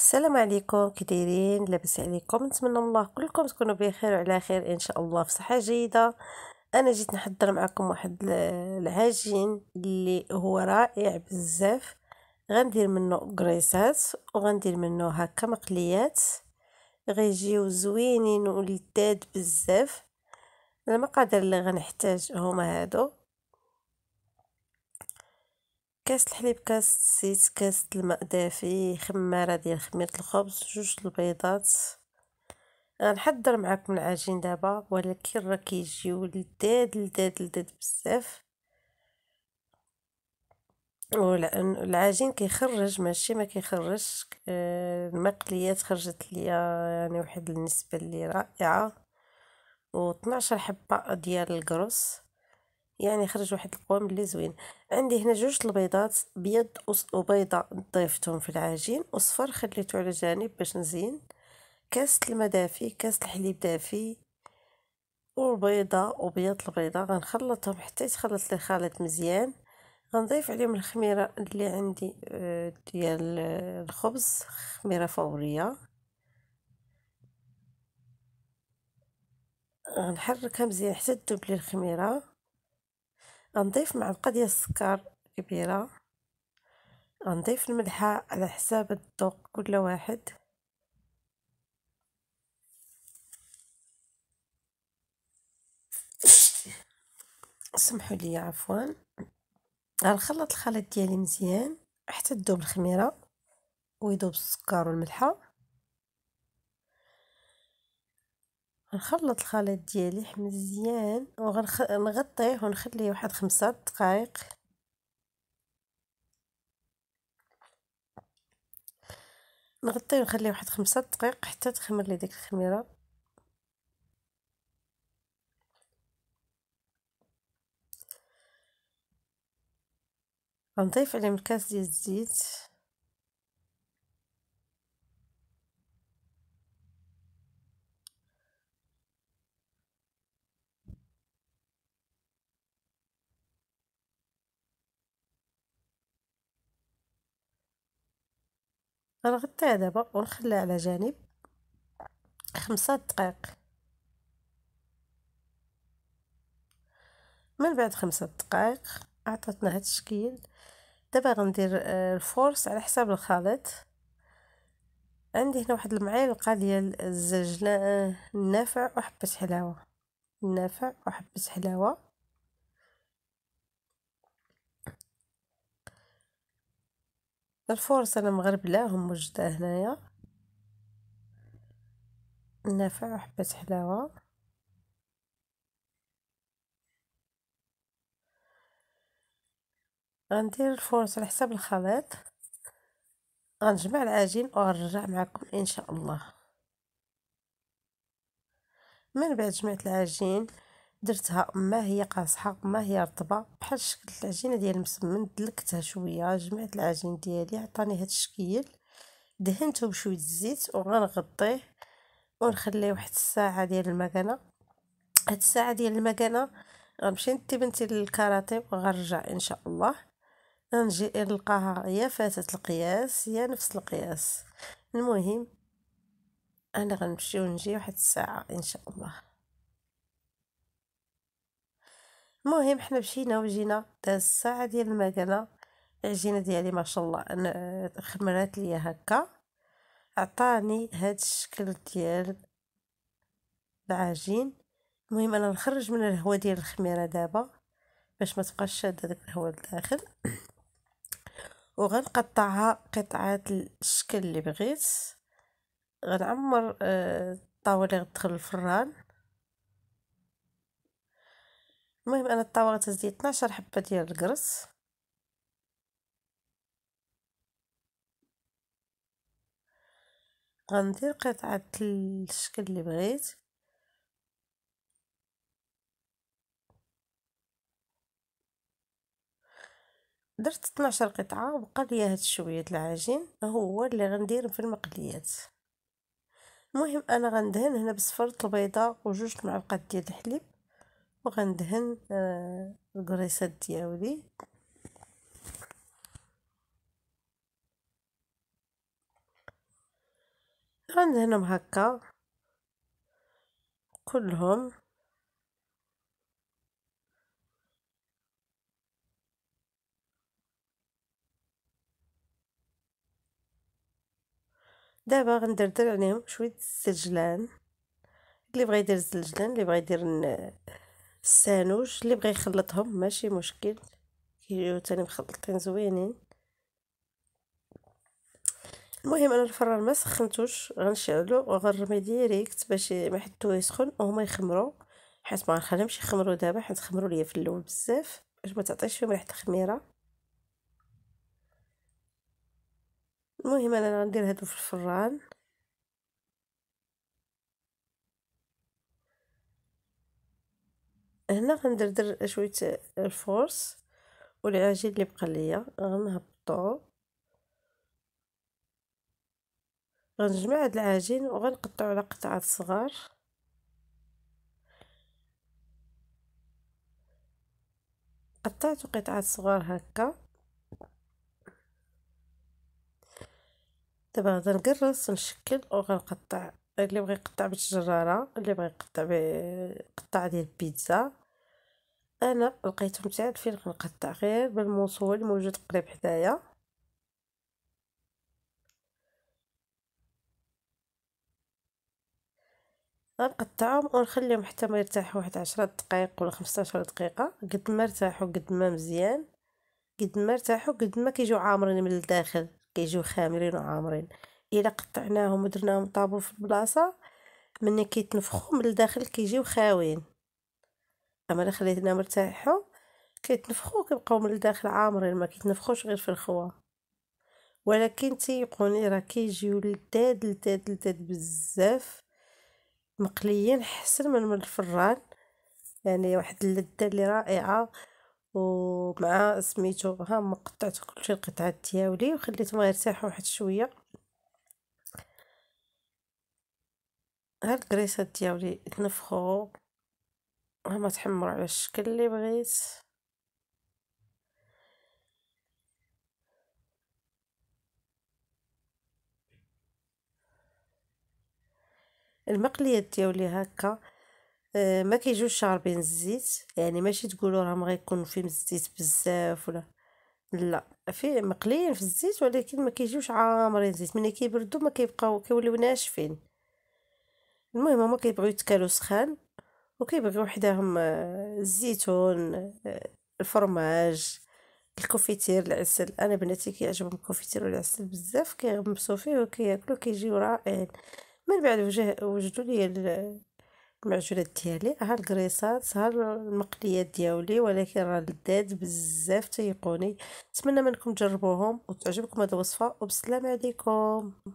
السلام عليكم كي دايرين لاباس عليكم نتمنى الله كلكم تكونوا بخير وعلى خير ان شاء الله في صحه جيده انا جيت نحضر معكم واحد العجين اللي هو رائع بزاف غندير منه كريسات وغندير منه هكا مقليات غيجيو زوينين ولذاذ بزاف المقادير اللي غنحتاج هما هادو كاس الحليب كاس الزيت كاس الماء دافي خماره ديال خميره الخبز جوج البيضات غنحضر معكم العجين دابا ولكن راه كيجيو لذاد لذاد لذاد بزاف والعجين كيخرج ماشي ما كيخرجش آه، المقليات خرجت ليا يعني واحد النسبه اللي رائعه و 12 حبه ديال الكروس يعني خرج واحد القوام زوين عندي هنا جوج البيضات بيض وبيضه ضيفتهم في العجين وصفر خليته على جانب باش نزين كاس الماء دافي كاس الحليب دافي والبيضه وبيض البيضه غنخلطهم حتى يتخلط لي خليط مزيان غنضيف عليهم الخميره اللي عندي آه، ديال آه، الخبز خميره فوريه غنحركها مزيان حتى تدوب لي الخميره غنضيف معلقة ديال السكر كبيرة غنضيف الملحة على حساب الذوق كل واحد سمحوا لي عفوا غنخلط الخليط ديالي مزيان حتى تذوب الخميره ويذوب السكر والملحه نخلط الخليط ديالي مزيان ونغطيه ونخليه واحد خمسة دقائق نغطيه ونخليه واحد خمسة دقائق حتى تخمر لي ديك الخميره نضيف عليهم الكاس ديال الزيت غنغطيها دابا ونخليها على جانب خمسة دقائق من بعد خمسة دقائق عطاتنا هاد الشكل دابا غندير آه، الفورس على حساب الخليط عندي هنا واحد المعلقه ديال الزجاج النافع آه، وحبه حلاوه النافع وحبه حلاوه الفورس انا مغربلاهم وجدها هنايا نافع وحبة حلاوة غندير الفرص على حساب الخليط غنجمع العجين وغنرجع معكم ان شاء الله من بعد جمعت العجين درتها ما هي قاصحه ما هي رطبه بحال شكل العجينه ديال المسمن دلكتها شويه جمعت العجين ديالي عطاني هذا الشكل دهنته بشويه الزيت وغنغطيه ونخليه واحد الساعه ديال المكانه هاد الساعه ديال المكانه غنمشي ندي بنتي للكاراتي وغنرجع ان شاء الله نجي نلقاها يا فاتت القياس يا نفس القياس المهم انا غنمشي ونجي واحد الساعه ان شاء الله المهم حنا مشينا وجينا داز ساعه ديال المكانه العجينه ديالي ما شاء الله انا آه، خمرات ليا هكا عطاني هاد الشكل ديال العجين المهم انا نخرج من الهواء ديال الخميره دابا باش ما تبقاش شاده داك الهواء لداخل وغنقطعها قطعات الشكل اللي بغيت غنعمر آه، الطاوله اللي غتدخل الفران المهم انا الطواغيت زديت 12 حبه ديال الكرز غندير قطعه الشكل اللي بغيت درت 12 قطعه وبقى ليا هاد شويه العجين هو اللي غندير في المقليات المهم انا غندهن هنا بصفرة البيضه وجوج معلقات ديال الحليب وغندهن آه، الكريسات دياولي غندهنهم هكا كلهم دابا غندردر عليهم شويه السجلان اللي بغى يدير السجلان اللي بغى يدير السانوج اللي بغى يخلطهم ماشي مشكل كيجيو تاني مخلطين زوينين المهم انا الفران ما سخنتوش غنشعلو وغنرمي ديريكت باش ما حتو يسخن وهما يخمروا حيت ما غنخليهمش يخمروا دابا حيت خمروا ليا في الاول بزاف باش ما تعطيش فيهم ريحه الخميره المهم انا غندير هادو في الفران هنا غندردر شويه الفورس والعجين اللي بقى ليا غنهبطو غنجمع هاد العجين وغنقطعو على قطعات صغار قطعتو قطعات صغار هكا دابا غنقرص نشكل وغنقطع اللي بغى يقطع بالشجره اللي بغى يقطع بقطع ديال البيتزا انا لقيتهم تاعد فين كنقطع غير بالموصول موجود قريب حدايا غنقطعهم ونخليهم حتى ما يرتاحوا واحد عشرة دقائق ولا 15 دقيقه قد ما ارتاحوا قد ما مزيان قد ما ارتاحوا قد ما كيجيو عامرين من الداخل كيجيو خامرين وعامرين الا قطعناهم ودرناهم طابو في البلاصه ملي كيتنفخوا من الداخل كيجيو خاوين اما الا خليتنا مرتاحو كيتنفخوا كيبقاو من الداخل عامرين ما كيتنفخوش غير في الخوا ولكن تيقوني راه كيجيو لداد لداد لداد بزاف مقليين حسن من من الفران يعني واحد اللذه اللي رائعه ومع سميتو ها مقطعت كلشي القطعات ديالي وخليتهم يرتاحوا واحد شويه هاد الكريسات ديالي تنفخو هما تحمروا على الشكل اللي بغيت المقليات ديالي هكا آه، ما كيجوش شاربين الزيت يعني ماشي تقولوا راهم غيكون فيهم الزيت بزاف ولا لا فيه مقليين في الزيت ولكن ما كيجيوش عامرين زيت ملي كيبردوا ما كيبقاو كيوليو ناشفين المهم هما كيبغيو يتكالو سخان وكيبغيو حداهم آه، الزيتون آه، الفرماج الكوفيتير العسل انا بناتي كيعجبهم الكوفيتير والعسل بزاف كيغمسو فيه وكياكلو كيجيو رائعين من بعد وجدوا لي المعجونات ديالي ها الكريصات ها المقليات ديالي ولكن راه لذاذ بزاف تيقوني نتمنى منكم تجربوهم وتعجبكم هذه الوصفه وبالسلامه عليكم